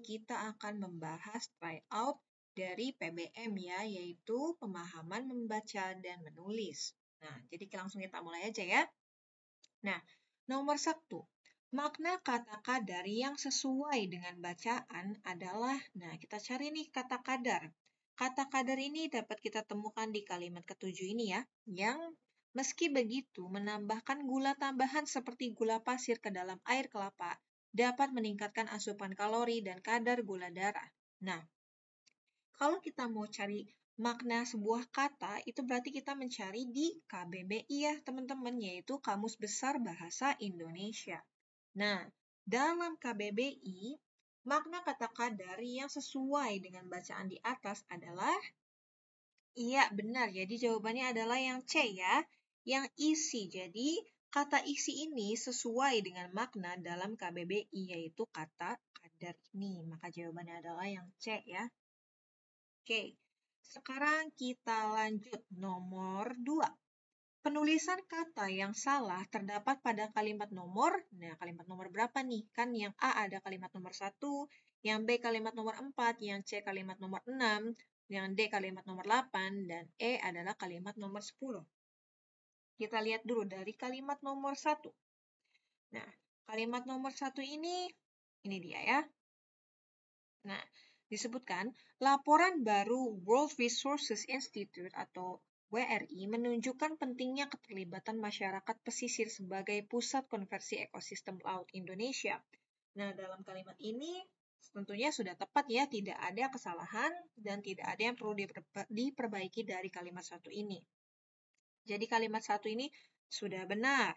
kita akan membahas tryout dari PBM ya, yaitu pemahaman membaca dan menulis. Nah, jadi langsung kita mulai aja ya. Nah, nomor satu, makna kata kadar yang sesuai dengan bacaan adalah, nah kita cari nih kata kadar. Kata kadar ini dapat kita temukan di kalimat ketujuh ini ya, yang meski begitu menambahkan gula tambahan seperti gula pasir ke dalam air kelapa dapat meningkatkan asupan kalori dan kadar gula darah. Nah, kalau kita mau cari makna sebuah kata, itu berarti kita mencari di KBBI ya teman-teman, yaitu Kamus Besar Bahasa Indonesia. Nah, dalam KBBI, makna kata kadar yang sesuai dengan bacaan di atas adalah Iya, benar. Jadi jawabannya adalah yang C ya, yang isi. Jadi Kata isi ini sesuai dengan makna dalam KBBI yaitu kata kadar ini. Maka jawabannya adalah yang C ya. Oke, sekarang kita lanjut nomor 2. Penulisan kata yang salah terdapat pada kalimat nomor. Nah, kalimat nomor berapa nih? Kan yang A ada kalimat nomor 1, yang B kalimat nomor 4, yang C kalimat nomor 6, yang D kalimat nomor 8, dan E adalah kalimat nomor 10. Kita lihat dulu dari kalimat nomor satu. Nah, kalimat nomor satu ini, ini dia ya. Nah, disebutkan laporan baru World Resources Institute atau WRI menunjukkan pentingnya keterlibatan masyarakat pesisir sebagai pusat konversi ekosistem laut Indonesia. Nah, dalam kalimat ini tentunya sudah tepat ya, tidak ada kesalahan dan tidak ada yang perlu diperbaiki dari kalimat satu ini. Jadi kalimat satu ini sudah benar.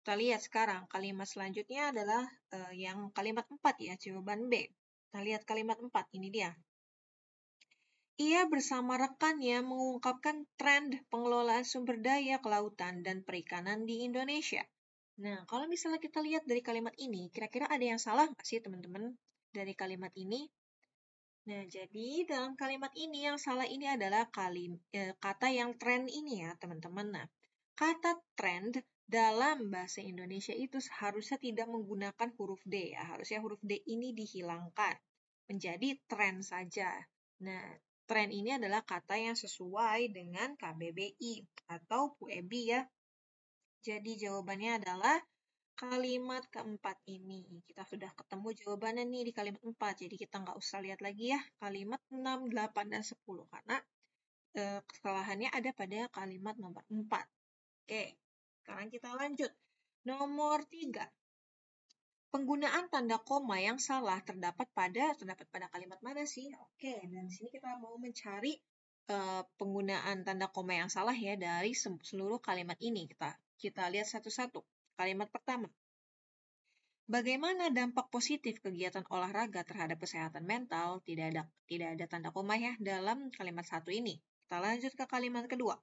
Kita lihat sekarang kalimat selanjutnya adalah uh, yang kalimat empat ya, jawaban B. Kita lihat kalimat empat ini dia. Ia bersama rekannya mengungkapkan tren pengelolaan sumber daya kelautan dan perikanan di Indonesia. Nah, kalau misalnya kita lihat dari kalimat ini, kira-kira ada yang salah nggak sih teman-teman dari kalimat ini? Nah, jadi dalam kalimat ini yang salah ini adalah kalim, eh, kata yang trend ini ya, teman-teman. Nah, kata trend dalam bahasa Indonesia itu seharusnya tidak menggunakan huruf D ya. Harusnya huruf D ini dihilangkan menjadi trend saja. Nah, trend ini adalah kata yang sesuai dengan KBBI atau PUEBI ya. Jadi jawabannya adalah kalimat keempat ini. Kita sudah ketemu jawabannya nih di kalimat empat, Jadi kita nggak usah lihat lagi ya kalimat 6, 8, dan 10. Karena e, kesalahannya ada pada kalimat nomor 4. Oke, sekarang kita lanjut. Nomor 3. Penggunaan tanda koma yang salah terdapat pada terdapat pada kalimat mana sih? Oke, dan sini kita mau mencari e, penggunaan tanda koma yang salah ya dari seluruh kalimat ini. Kita kita lihat satu-satu. Kalimat pertama, Bagaimana dampak positif kegiatan olahraga terhadap kesehatan mental? Tidak ada tidak ada tanda koma ya dalam kalimat satu ini. Kita lanjut ke kalimat kedua.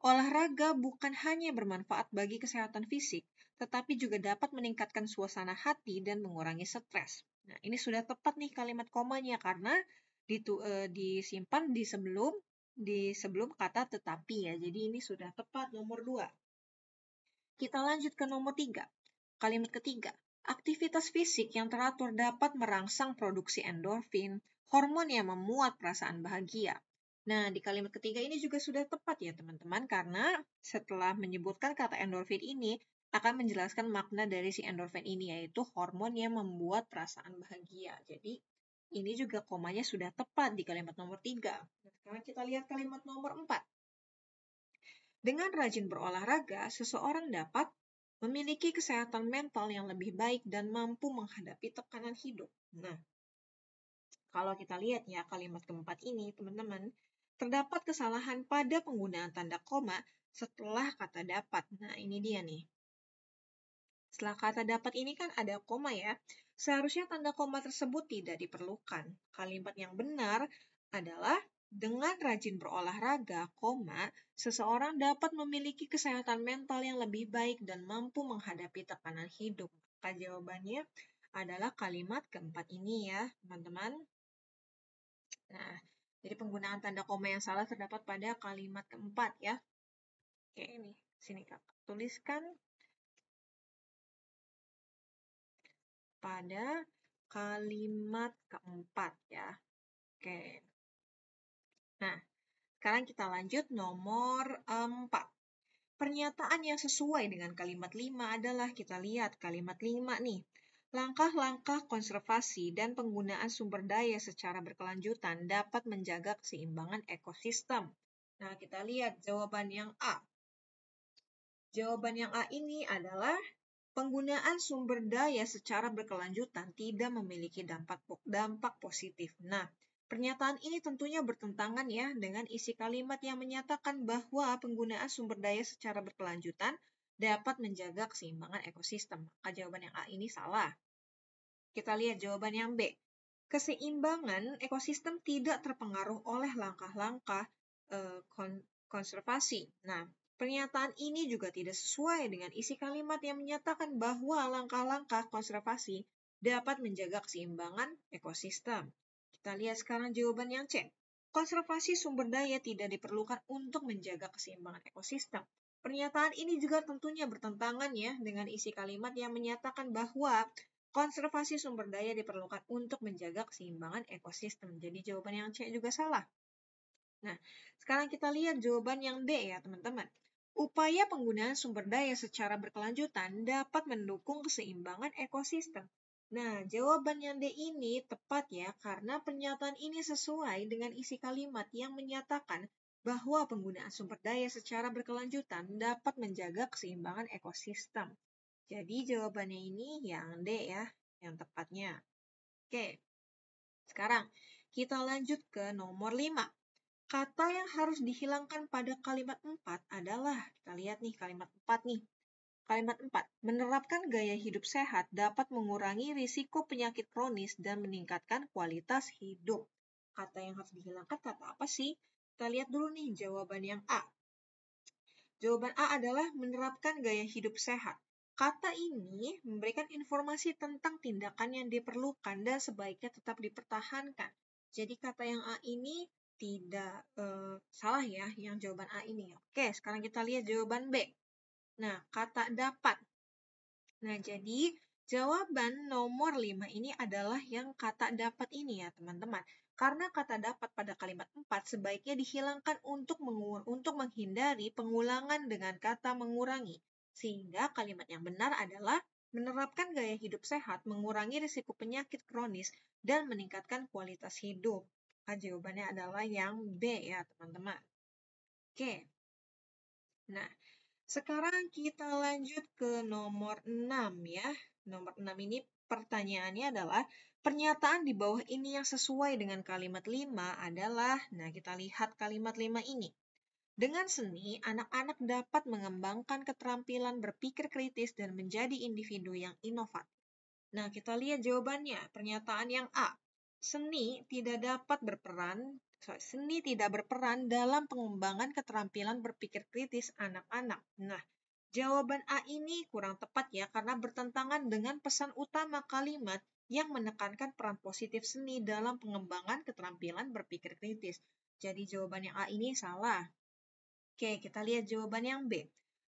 Olahraga bukan hanya bermanfaat bagi kesehatan fisik, tetapi juga dapat meningkatkan suasana hati dan mengurangi stres. Nah, ini sudah tepat nih kalimat komanya karena ditu, e, disimpan di sebelum di sebelum kata tetapi ya. Jadi ini sudah tepat nomor dua. Kita lanjut ke nomor tiga. Kalimat ketiga, aktivitas fisik yang teratur dapat merangsang produksi endorfin, hormon yang memuat perasaan bahagia. Nah, di kalimat ketiga ini juga sudah tepat ya teman-teman, karena setelah menyebutkan kata endorfin ini, akan menjelaskan makna dari si endorfin ini, yaitu hormon yang membuat perasaan bahagia. Jadi, ini juga komanya sudah tepat di kalimat nomor tiga. Nah, sekarang kita lihat kalimat nomor empat. Dengan rajin berolahraga, seseorang dapat memiliki kesehatan mental yang lebih baik dan mampu menghadapi tekanan hidup. Nah, kalau kita lihat ya kalimat keempat ini, teman-teman, terdapat kesalahan pada penggunaan tanda koma setelah kata dapat. Nah, ini dia nih. Setelah kata dapat ini kan ada koma ya. Seharusnya tanda koma tersebut tidak diperlukan. Kalimat yang benar adalah dengan rajin berolahraga, koma, seseorang dapat memiliki kesehatan mental yang lebih baik dan mampu menghadapi tekanan hidup. Maka jawabannya adalah kalimat keempat ini ya, teman-teman. Nah, jadi penggunaan tanda koma yang salah terdapat pada kalimat keempat ya. Oke, ini sini Kak. Tuliskan pada kalimat keempat ya. Oke. Nah, sekarang kita lanjut nomor 4. Pernyataan yang sesuai dengan kalimat 5 adalah kita lihat kalimat 5 nih. Langkah-langkah konservasi dan penggunaan sumber daya secara berkelanjutan dapat menjaga keseimbangan ekosistem. Nah, kita lihat jawaban yang A. Jawaban yang A ini adalah penggunaan sumber daya secara berkelanjutan tidak memiliki dampak dampak positif. Nah, Pernyataan ini tentunya bertentangan ya dengan isi kalimat yang menyatakan bahwa penggunaan sumber daya secara berkelanjutan dapat menjaga keseimbangan ekosistem. Maka jawaban yang A ini salah. Kita lihat jawaban yang B. Keseimbangan ekosistem tidak terpengaruh oleh langkah-langkah eh, konservasi. Nah, pernyataan ini juga tidak sesuai dengan isi kalimat yang menyatakan bahwa langkah-langkah konservasi dapat menjaga keseimbangan ekosistem. Kita lihat sekarang jawaban yang C. Konservasi sumber daya tidak diperlukan untuk menjaga keseimbangan ekosistem. Pernyataan ini juga tentunya bertentangan ya dengan isi kalimat yang menyatakan bahwa konservasi sumber daya diperlukan untuk menjaga keseimbangan ekosistem. Jadi jawaban yang C juga salah. Nah, sekarang kita lihat jawaban yang D ya teman-teman. Upaya penggunaan sumber daya secara berkelanjutan dapat mendukung keseimbangan ekosistem. Nah, jawaban yang D ini tepat ya, karena pernyataan ini sesuai dengan isi kalimat yang menyatakan bahwa penggunaan sumber daya secara berkelanjutan dapat menjaga keseimbangan ekosistem. Jadi jawabannya ini yang D ya, yang tepatnya. Oke, sekarang kita lanjut ke nomor 5. Kata yang harus dihilangkan pada kalimat 4 adalah, kita lihat nih kalimat 4 nih. Kalimat 4. Menerapkan gaya hidup sehat dapat mengurangi risiko penyakit kronis dan meningkatkan kualitas hidup. Kata yang harus dihilangkan kata apa sih? Kita lihat dulu nih jawaban yang A. Jawaban A adalah menerapkan gaya hidup sehat. Kata ini memberikan informasi tentang tindakan yang diperlukan dan sebaiknya tetap dipertahankan. Jadi kata yang A ini tidak eh, salah ya, yang jawaban A ini. Oke, sekarang kita lihat jawaban B. Nah, kata dapat. Nah, jadi jawaban nomor 5 ini adalah yang kata dapat ini ya, teman-teman. Karena kata dapat pada kalimat 4 sebaiknya dihilangkan untuk mengur untuk menghindari pengulangan dengan kata mengurangi. Sehingga kalimat yang benar adalah menerapkan gaya hidup sehat, mengurangi risiko penyakit kronis, dan meningkatkan kualitas hidup. Nah, jawabannya adalah yang B ya, teman-teman. Oke. Nah, sekarang kita lanjut ke nomor 6 ya. Nomor 6 ini pertanyaannya adalah pernyataan di bawah ini yang sesuai dengan kalimat 5 adalah, nah kita lihat kalimat 5 ini. Dengan seni, anak-anak dapat mengembangkan keterampilan berpikir kritis dan menjadi individu yang inovatif. Nah, kita lihat jawabannya, pernyataan yang A seni tidak dapat berperan seni tidak berperan dalam pengembangan keterampilan berpikir kritis anak-anak. Nah, jawaban A ini kurang tepat ya karena bertentangan dengan pesan utama kalimat yang menekankan peran positif seni dalam pengembangan keterampilan berpikir kritis. Jadi jawaban yang A ini salah. Oke, kita lihat jawaban yang B.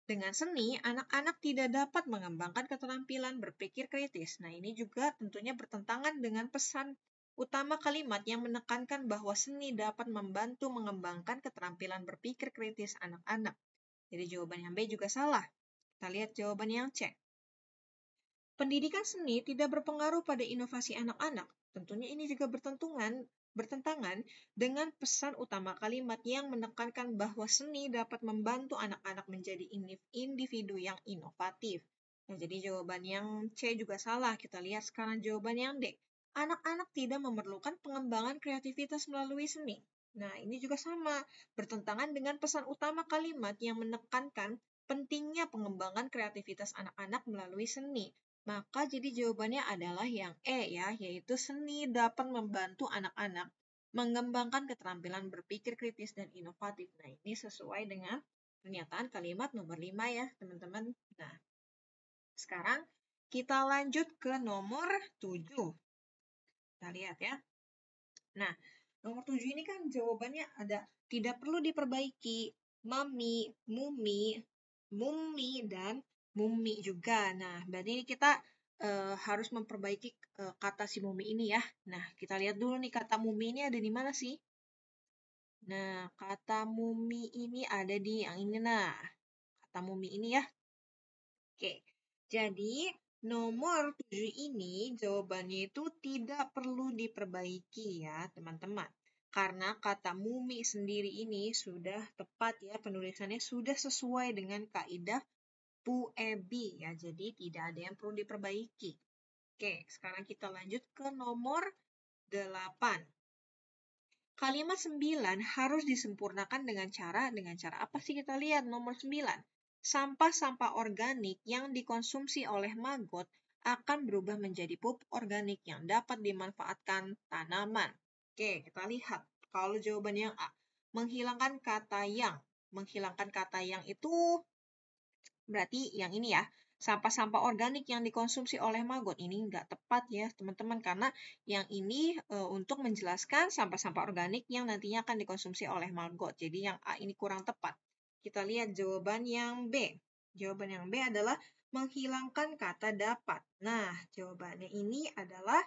Dengan seni, anak-anak tidak dapat mengembangkan keterampilan berpikir kritis. Nah, ini juga tentunya bertentangan dengan pesan utama kalimat yang menekankan bahwa seni dapat membantu mengembangkan keterampilan berpikir kritis anak-anak. Jadi jawaban yang B juga salah. Kita lihat jawaban yang C. Pendidikan seni tidak berpengaruh pada inovasi anak-anak. Tentunya ini juga bertentungan bertentangan dengan pesan utama kalimat yang menekankan bahwa seni dapat membantu anak-anak menjadi individu yang inovatif. Nah, jadi jawaban yang C juga salah. Kita lihat sekarang jawaban yang D anak-anak tidak memerlukan pengembangan kreativitas melalui seni. Nah, ini juga sama, bertentangan dengan pesan utama kalimat yang menekankan pentingnya pengembangan kreativitas anak-anak melalui seni. Maka jadi jawabannya adalah yang E ya, yaitu seni dapat membantu anak-anak mengembangkan keterampilan berpikir kritis dan inovatif. Nah, ini sesuai dengan pernyataan kalimat nomor 5 ya, teman-teman. Nah, sekarang kita lanjut ke nomor 7. Kita lihat ya. Nah, nomor tujuh ini kan jawabannya ada tidak perlu diperbaiki, mami, mumi, mumi, dan mumi juga. Nah, berarti kita e, harus memperbaiki e, kata si mumi ini ya. Nah, kita lihat dulu nih kata mumi ini ada di mana sih? Nah, kata mumi ini ada di yang ini nah. Kata mumi ini ya. Oke. Jadi, Nomor 7 ini jawabannya itu tidak perlu diperbaiki ya teman-teman. Karena kata mumi sendiri ini sudah tepat ya penulisannya sudah sesuai dengan kaidah puebi ya. Jadi tidak ada yang perlu diperbaiki. Oke, sekarang kita lanjut ke nomor 8. Kalimat 9 harus disempurnakan dengan cara dengan cara apa sih kita lihat nomor 9? sampah-sampah organik yang dikonsumsi oleh maggot akan berubah menjadi pupuk organik yang dapat dimanfaatkan tanaman. Oke, kita lihat. Kalau jawaban yang A, menghilangkan kata yang. Menghilangkan kata yang itu berarti yang ini ya. Sampah-sampah organik yang dikonsumsi oleh maggot ini nggak tepat ya teman-teman karena yang ini e, untuk menjelaskan sampah-sampah organik yang nantinya akan dikonsumsi oleh maggot. Jadi yang A ini kurang tepat. Kita lihat jawaban yang B. Jawaban yang B adalah menghilangkan kata dapat. Nah, jawabannya ini adalah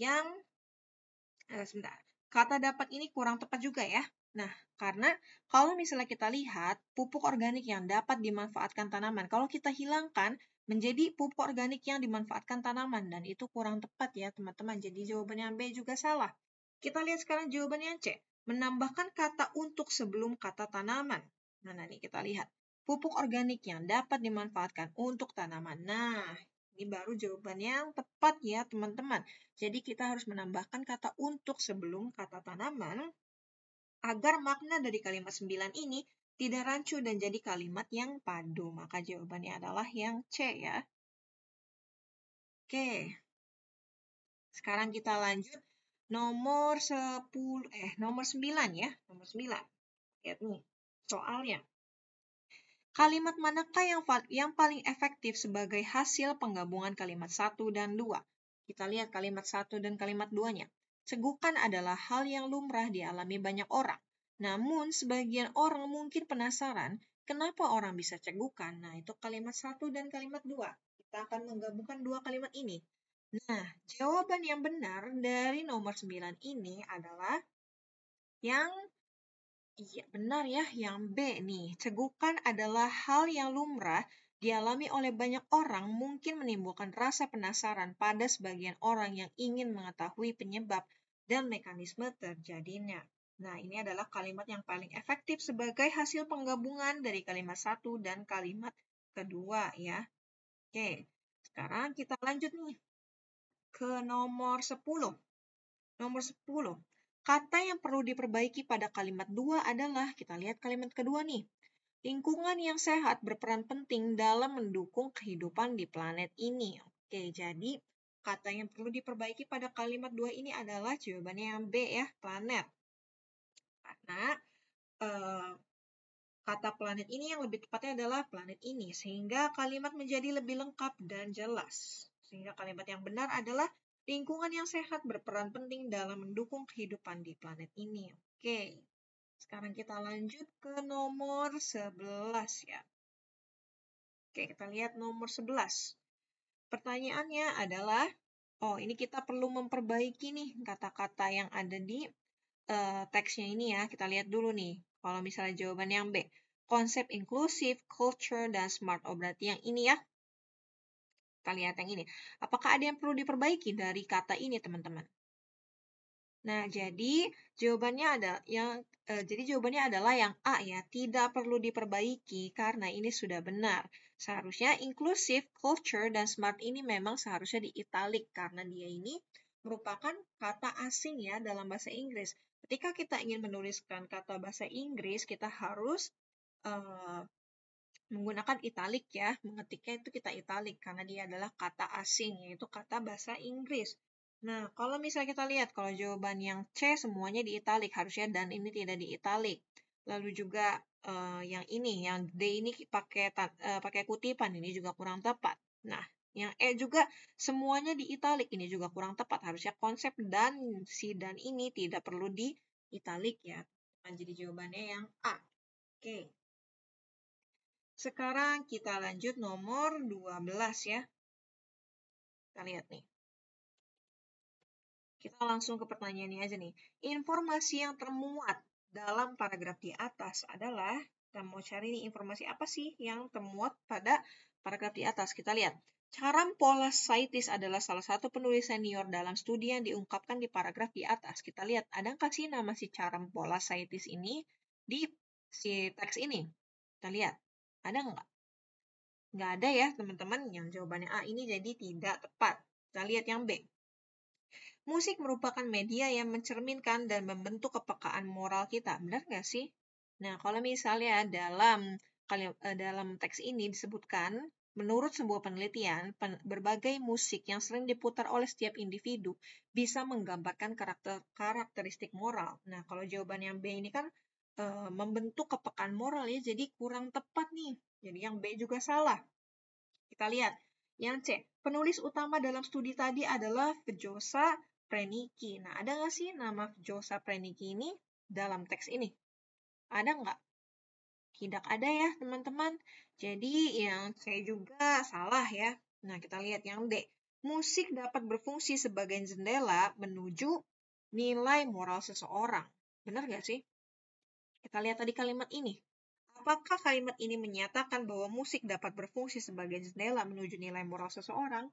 yang eh, sebentar. Kata dapat ini kurang tepat juga ya. Nah, karena kalau misalnya kita lihat pupuk organik yang dapat dimanfaatkan tanaman, kalau kita hilangkan menjadi pupuk organik yang dimanfaatkan tanaman dan itu kurang tepat ya, teman-teman. Jadi jawaban yang B juga salah. Kita lihat sekarang jawaban yang C. Menambahkan kata untuk sebelum kata tanaman. Mana nah, nih kita lihat. Pupuk organik yang dapat dimanfaatkan untuk tanaman. Nah, ini baru jawaban yang tepat ya teman-teman. Jadi kita harus menambahkan kata untuk sebelum kata tanaman agar makna dari kalimat 9 ini tidak rancu dan jadi kalimat yang padu. Maka jawabannya adalah yang C ya. Oke. Sekarang kita lanjut nomor 10 eh nomor 9 ya, nomor 9. Lihat nih soalnya. Kalimat manakah yang, yang paling efektif sebagai hasil penggabungan kalimat 1 dan 2? Kita lihat kalimat 1 dan kalimat 2-nya. Cegukan adalah hal yang lumrah dialami banyak orang. Namun, sebagian orang mungkin penasaran kenapa orang bisa cegukan. Nah, itu kalimat 1 dan kalimat 2. Kita akan menggabungkan dua kalimat ini. Nah, jawaban yang benar dari nomor 9 ini adalah yang Iya, benar ya yang B nih. Cegukan adalah hal yang lumrah dialami oleh banyak orang mungkin menimbulkan rasa penasaran pada sebagian orang yang ingin mengetahui penyebab dan mekanisme terjadinya. Nah, ini adalah kalimat yang paling efektif sebagai hasil penggabungan dari kalimat satu dan kalimat kedua ya. Oke, sekarang kita lanjut nih ke nomor 10. Nomor 10. Kata yang perlu diperbaiki pada kalimat dua adalah, kita lihat kalimat kedua nih. Lingkungan yang sehat berperan penting dalam mendukung kehidupan di planet ini. Oke, jadi kata yang perlu diperbaiki pada kalimat dua ini adalah jawabannya yang B ya, planet. Karena eh, kata planet ini yang lebih tepatnya adalah planet ini, sehingga kalimat menjadi lebih lengkap dan jelas. Sehingga kalimat yang benar adalah Lingkungan yang sehat berperan penting dalam mendukung kehidupan di planet ini. Oke, sekarang kita lanjut ke nomor 11 ya. Oke, kita lihat nomor 11. Pertanyaannya adalah, oh ini kita perlu memperbaiki nih kata-kata yang ada di uh, teksnya ini ya. Kita lihat dulu nih, kalau misalnya jawaban yang B. Konsep inklusif, culture, dan smart. Oh, berarti yang ini ya, kita lihat yang ini. Apakah ada yang perlu diperbaiki dari kata ini, teman-teman? Nah, jadi jawabannya ada yang eh, jadi jawabannya adalah yang A ya, tidak perlu diperbaiki karena ini sudah benar. Seharusnya inclusive culture dan smart ini memang seharusnya di italik karena dia ini merupakan kata asing ya dalam bahasa Inggris. Ketika kita ingin menuliskan kata bahasa Inggris, kita harus uh, menggunakan italik ya, mengetiknya itu kita italik karena dia adalah kata asing, yaitu kata bahasa Inggris. Nah, kalau misalnya kita lihat, kalau jawaban yang C semuanya di italik harusnya dan ini tidak di italik. Lalu juga uh, yang ini, yang D ini pakai uh, pakai kutipan ini juga kurang tepat. Nah, yang E juga semuanya di italik ini juga kurang tepat. Harusnya konsep dan si dan ini tidak perlu di italik ya. Nah, jadi jawabannya yang A. Oke. Okay. Sekarang kita lanjut nomor 12 ya. Kita lihat nih. Kita langsung ke pertanyaan pertanyaannya aja nih. Informasi yang termuat dalam paragraf di atas adalah, kita mau cari nih informasi apa sih yang termuat pada paragraf di atas. Kita lihat. Caram pola Saitis adalah salah satu penulis senior dalam studi yang diungkapkan di paragraf di atas. Kita lihat, Ada nggak sih nama si Caram pola Saitis ini di si teks ini? Kita lihat. Ada nggak? Nggak ada ya, teman-teman. Yang jawabannya A ini jadi tidak tepat. Kita lihat yang B. Musik merupakan media yang mencerminkan dan membentuk kepekaan moral kita. Benar nggak sih? Nah, kalau misalnya dalam eh, dalam teks ini disebutkan, menurut sebuah penelitian, berbagai musik yang sering diputar oleh setiap individu bisa menggambarkan karakter karakteristik moral. Nah, kalau jawaban yang B ini kan Eh, membentuk kepekaan moral ya, jadi kurang tepat nih. Jadi yang B juga salah. Kita lihat. Yang C, penulis utama dalam studi tadi adalah Vejosa Preniki. Nah, ada nggak sih nama Vejosa Preniki ini dalam teks ini? Ada nggak? Tidak ada ya, teman-teman. Jadi, yang C juga salah ya. Nah, kita lihat yang D. Musik dapat berfungsi sebagai jendela menuju nilai moral seseorang. Benar nggak sih? Kita lihat tadi kalimat ini. Apakah kalimat ini menyatakan bahwa musik dapat berfungsi sebagai jendela menuju nilai moral seseorang?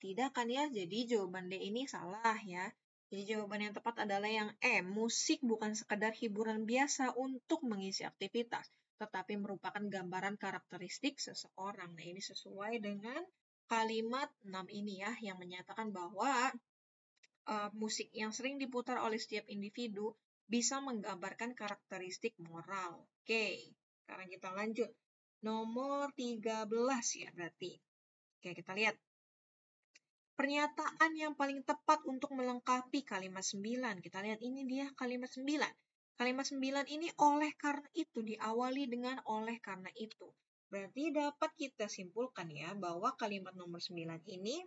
Tidak kan ya, jadi jawaban D ini salah ya. Jadi jawaban yang tepat adalah yang E, musik bukan sekedar hiburan biasa untuk mengisi aktivitas, tetapi merupakan gambaran karakteristik seseorang. Nah, ini sesuai dengan kalimat 6 ini ya, yang menyatakan bahwa uh, musik yang sering diputar oleh setiap individu bisa menggambarkan karakteristik moral. Oke, sekarang kita lanjut. Nomor 13 ya berarti. Oke, kita lihat. Pernyataan yang paling tepat untuk melengkapi kalimat 9. Kita lihat ini dia kalimat 9. Kalimat 9 ini oleh karena itu diawali dengan oleh karena itu. Berarti dapat kita simpulkan ya bahwa kalimat nomor 9 ini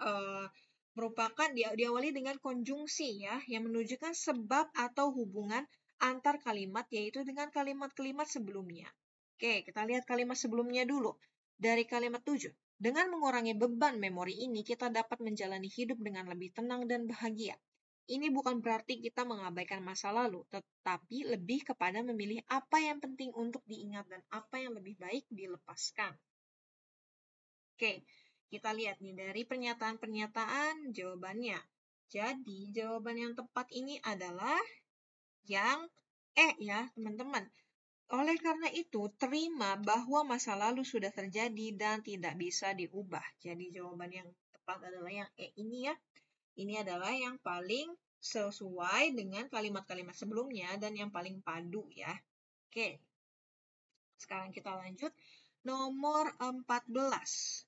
uh, merupakan diawali dengan konjungsi ya yang menunjukkan sebab atau hubungan antar kalimat yaitu dengan kalimat-kalimat sebelumnya. Oke, kita lihat kalimat sebelumnya dulu. Dari kalimat 7. Dengan mengurangi beban memori ini, kita dapat menjalani hidup dengan lebih tenang dan bahagia. Ini bukan berarti kita mengabaikan masa lalu, tetapi lebih kepada memilih apa yang penting untuk diingat dan apa yang lebih baik dilepaskan. Oke, kita lihat nih dari pernyataan-pernyataan jawabannya. Jadi, jawaban yang tepat ini adalah yang E ya, teman-teman. Oleh karena itu, terima bahwa masa lalu sudah terjadi dan tidak bisa diubah. Jadi, jawaban yang tepat adalah yang E ini ya. Ini adalah yang paling sesuai dengan kalimat-kalimat sebelumnya dan yang paling padu ya. Oke, sekarang kita lanjut. Nomor 14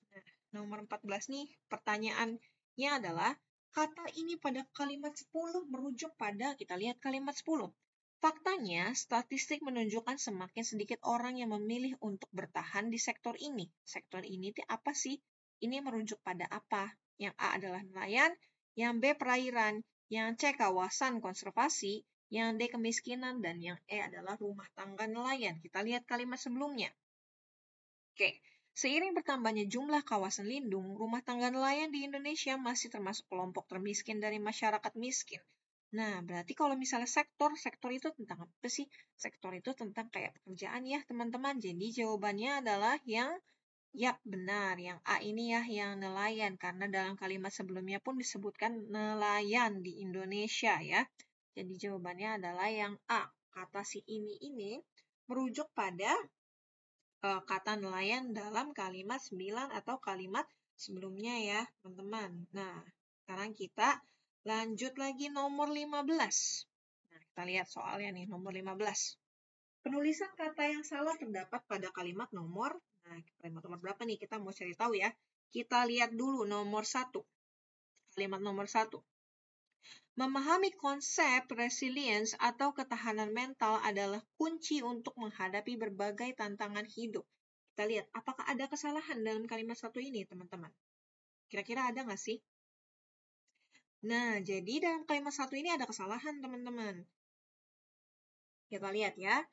nomor 14 nih, pertanyaannya adalah kata ini pada kalimat 10 merujuk pada kita lihat kalimat 10. Faktanya, statistik menunjukkan semakin sedikit orang yang memilih untuk bertahan di sektor ini. Sektor ini itu apa sih? Ini merujuk pada apa? Yang A adalah nelayan, yang B perairan, yang C kawasan konservasi, yang D kemiskinan, dan yang E adalah rumah tangga nelayan. Kita lihat kalimat sebelumnya. Oke, Seiring bertambahnya jumlah kawasan lindung, rumah tangga nelayan di Indonesia masih termasuk kelompok termiskin dari masyarakat miskin. Nah, berarti kalau misalnya sektor, sektor itu tentang apa sih? Sektor itu tentang kayak pekerjaan ya, teman-teman. Jadi jawabannya adalah yang ya benar. Yang A ini ya yang nelayan, karena dalam kalimat sebelumnya pun disebutkan nelayan di Indonesia ya. Jadi jawabannya adalah yang A. Kata si ini ini merujuk pada uh, kata nelayan dalam kalimat 9 atau kalimat sebelumnya ya, teman-teman. Nah, sekarang kita lanjut lagi nomor 15. Nah, kita lihat soalnya nih, nomor 15. Penulisan kata yang salah terdapat pada kalimat nomor, nah kalimat nomor berapa nih kita mau cari tahu ya. Kita lihat dulu nomor 1. Kalimat nomor 1. Memahami konsep resilience atau ketahanan mental adalah kunci untuk menghadapi berbagai tantangan hidup. Kita lihat, apakah ada kesalahan dalam kalimat satu ini, teman-teman? Kira-kira ada nggak sih? Nah, jadi dalam kalimat satu ini ada kesalahan, teman-teman. Kita lihat ya.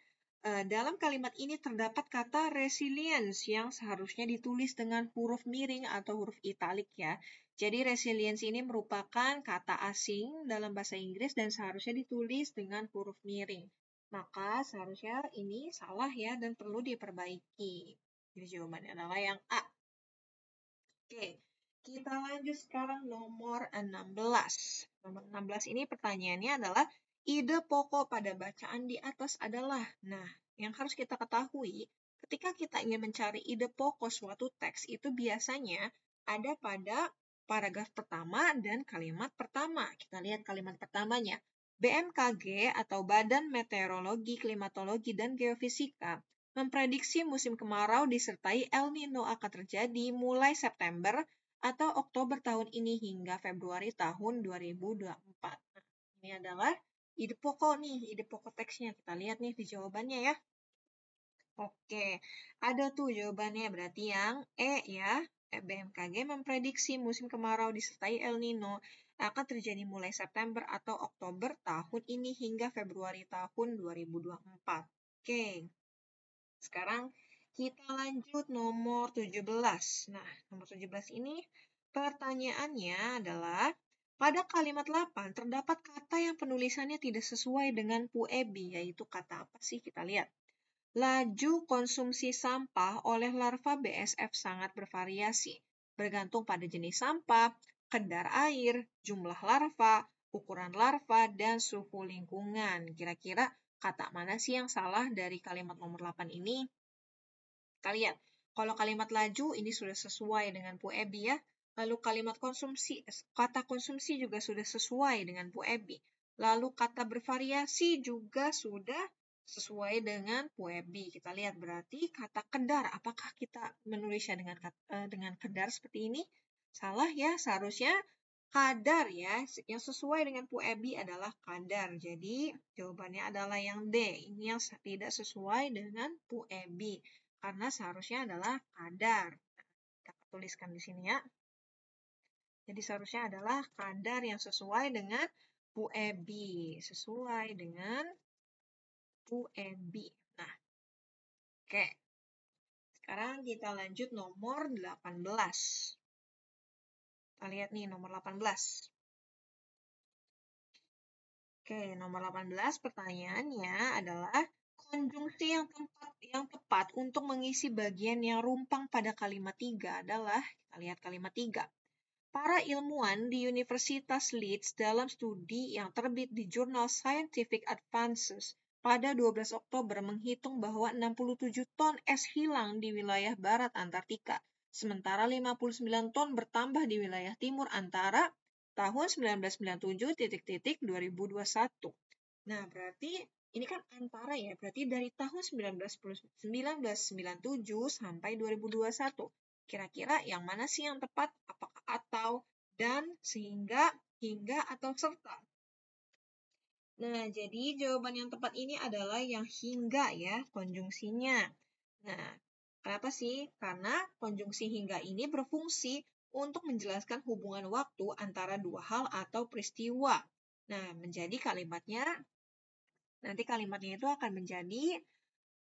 Eh, dalam kalimat ini terdapat kata resilience yang seharusnya ditulis dengan huruf miring atau huruf italik ya. Jadi resiliensi ini merupakan kata asing dalam bahasa Inggris dan seharusnya ditulis dengan huruf miring. Maka seharusnya ini salah ya dan perlu diperbaiki. Jadi jawabannya adalah yang A. Oke, kita lanjut sekarang nomor 16. Nomor 16 ini pertanyaannya adalah ide pokok pada bacaan di atas adalah. Nah, yang harus kita ketahui ketika kita ingin mencari ide pokok suatu teks itu biasanya ada pada paragraf pertama dan kalimat pertama. Kita lihat kalimat pertamanya. BMKG atau Badan Meteorologi, Klimatologi, dan Geofisika memprediksi musim kemarau disertai El Nino akan terjadi mulai September atau Oktober tahun ini hingga Februari tahun 2024. ini adalah ide pokok nih, ide pokok teksnya. Kita lihat nih di jawabannya ya. Oke, ada tuh jawabannya berarti yang E ya. Eh, BMKG memprediksi musim kemarau disertai El Nino akan terjadi mulai September atau Oktober tahun ini hingga Februari tahun 2024. Oke, sekarang kita lanjut nomor 17. Nah, nomor 17 ini pertanyaannya adalah pada kalimat 8 terdapat kata yang penulisannya tidak sesuai dengan puebi, yaitu kata apa sih kita lihat. Laju konsumsi sampah oleh larva BSF sangat bervariasi, bergantung pada jenis sampah, kedar air, jumlah larva, ukuran larva, dan suhu lingkungan. Kira-kira kata mana sih yang salah dari kalimat nomor 8 ini? Kalian, kalau kalimat laju ini sudah sesuai dengan Bu Ebi ya. Lalu kalimat konsumsi, kata konsumsi juga sudah sesuai dengan Bu Ebi. Lalu kata bervariasi juga sudah sesuai dengan puebi. Kita lihat berarti kata kedar, apakah kita menulisnya dengan eh, dengan kedar seperti ini? Salah ya, seharusnya kadar ya. Yang sesuai dengan puebi adalah kadar. Jadi jawabannya adalah yang D. Ini yang tidak sesuai dengan puebi karena seharusnya adalah kadar. Kita tuliskan di sini ya. Jadi seharusnya adalah kadar yang sesuai dengan puebi, sesuai dengan UNB. Nah, oke. Okay. Sekarang kita lanjut nomor 18. Kita lihat nih nomor 18. Oke, nomor 18 pertanyaannya adalah konjungsi yang tempat yang tepat untuk mengisi bagian yang rumpang pada kalimat 3 adalah kita lihat kalimat 3. Para ilmuwan di Universitas Leeds dalam studi yang terbit di jurnal Scientific Advances pada 12 Oktober menghitung bahwa 67 ton es hilang di wilayah barat Antartika, sementara 59 ton bertambah di wilayah timur antara tahun 1997 titik-titik 2021. Nah, berarti ini kan antara ya, berarti dari tahun 1997 sampai 2021. Kira-kira yang mana sih yang tepat? Apakah atau dan sehingga hingga atau serta? Nah, jadi jawaban yang tepat ini adalah yang hingga ya konjungsinya. Nah, kenapa sih? Karena konjungsi hingga ini berfungsi untuk menjelaskan hubungan waktu antara dua hal atau peristiwa. Nah, menjadi kalimatnya nanti kalimatnya itu akan menjadi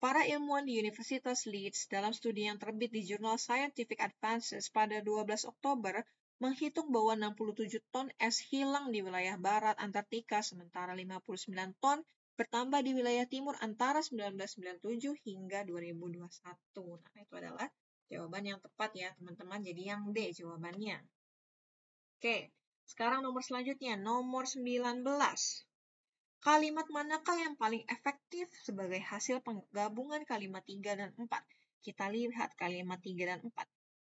Para ilmuwan di Universitas Leeds dalam studi yang terbit di jurnal Scientific Advances pada 12 Oktober menghitung bahwa 67 ton es hilang di wilayah barat Antartika, sementara 59 ton bertambah di wilayah timur antara 1997 hingga 2021. Nah, itu adalah jawaban yang tepat ya, teman-teman. Jadi yang D jawabannya. Oke, sekarang nomor selanjutnya, nomor 19. Kalimat manakah yang paling efektif sebagai hasil penggabungan kalimat 3 dan 4? Kita lihat kalimat 3 dan 4.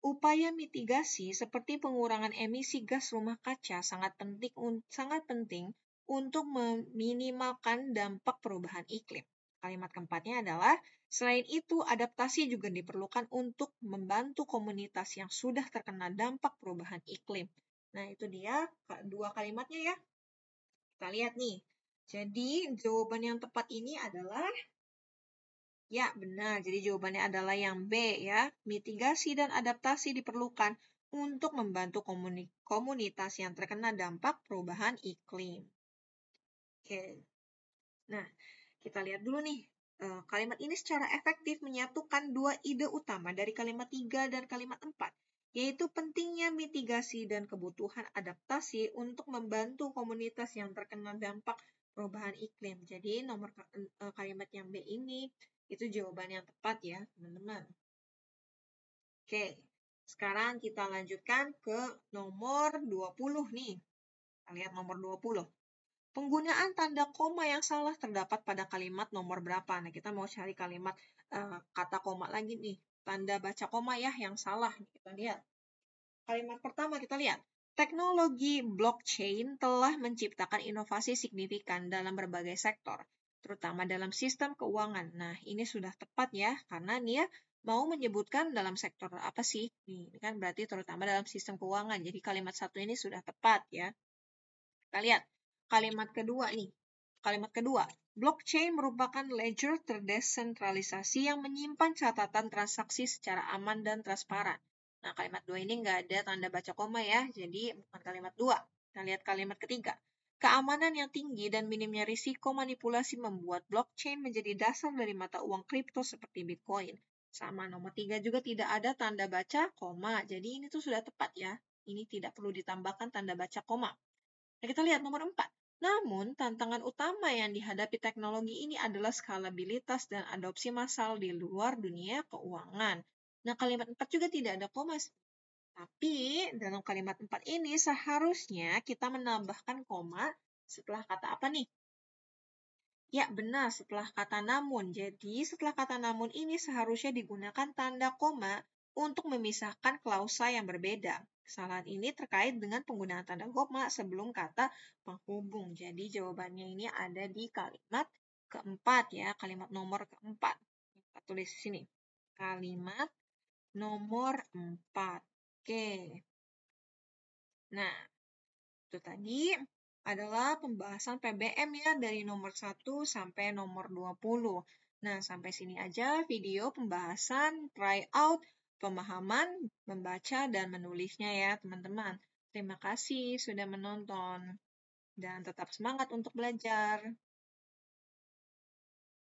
Upaya mitigasi seperti pengurangan emisi gas rumah kaca sangat penting sangat penting untuk meminimalkan dampak perubahan iklim. Kalimat keempatnya adalah selain itu adaptasi juga diperlukan untuk membantu komunitas yang sudah terkena dampak perubahan iklim. Nah, itu dia dua kalimatnya ya. Kita lihat nih. Jadi, jawaban yang tepat ini adalah Ya, benar. Jadi jawabannya adalah yang B ya. Mitigasi dan adaptasi diperlukan untuk membantu komuni komunitas yang terkena dampak perubahan iklim. Oke. Nah, kita lihat dulu nih. Eh, kalimat ini secara efektif menyatukan dua ide utama dari kalimat 3 dan kalimat 4, yaitu pentingnya mitigasi dan kebutuhan adaptasi untuk membantu komunitas yang terkena dampak perubahan iklim. Jadi nomor eh, kalimat yang B ini itu jawaban yang tepat ya, teman-teman. Oke, sekarang kita lanjutkan ke nomor 20 nih. Kita lihat nomor 20. Penggunaan tanda koma yang salah terdapat pada kalimat nomor berapa? Nah, kita mau cari kalimat uh, kata koma lagi nih. Tanda baca koma ya yang salah. Kita lihat. Kalimat pertama kita lihat. Teknologi blockchain telah menciptakan inovasi signifikan dalam berbagai sektor terutama dalam sistem keuangan. Nah, ini sudah tepat ya, karena dia ya, mau menyebutkan dalam sektor apa sih? Nih, ini kan berarti terutama dalam sistem keuangan. Jadi kalimat satu ini sudah tepat ya. Kita lihat kalimat kedua nih. Kalimat kedua, blockchain merupakan ledger terdesentralisasi yang menyimpan catatan transaksi secara aman dan transparan. Nah, kalimat dua ini nggak ada tanda baca koma ya, jadi bukan kalimat dua. Kita lihat kalimat ketiga. Keamanan yang tinggi dan minimnya risiko manipulasi membuat blockchain menjadi dasar dari mata uang kripto seperti Bitcoin. Sama nomor tiga juga tidak ada tanda baca koma. Jadi ini tuh sudah tepat ya. Ini tidak perlu ditambahkan tanda baca koma. Nah, kita lihat nomor empat. Namun, tantangan utama yang dihadapi teknologi ini adalah skalabilitas dan adopsi massal di luar dunia keuangan. Nah, kalimat empat juga tidak ada koma tapi dalam kalimat 4 ini seharusnya kita menambahkan koma setelah kata apa nih? Ya, benar, setelah kata namun. Jadi, setelah kata namun ini seharusnya digunakan tanda koma untuk memisahkan klausa yang berbeda. Kesalahan ini terkait dengan penggunaan tanda koma sebelum kata penghubung. Jadi, jawabannya ini ada di kalimat keempat ya, kalimat nomor keempat. Kita tulis di sini. Kalimat nomor empat. Oke. Nah, itu tadi adalah pembahasan PBM ya dari nomor 1 sampai nomor 20. Nah, sampai sini aja video pembahasan try out pemahaman membaca dan menulisnya ya, teman-teman. Terima kasih sudah menonton dan tetap semangat untuk belajar.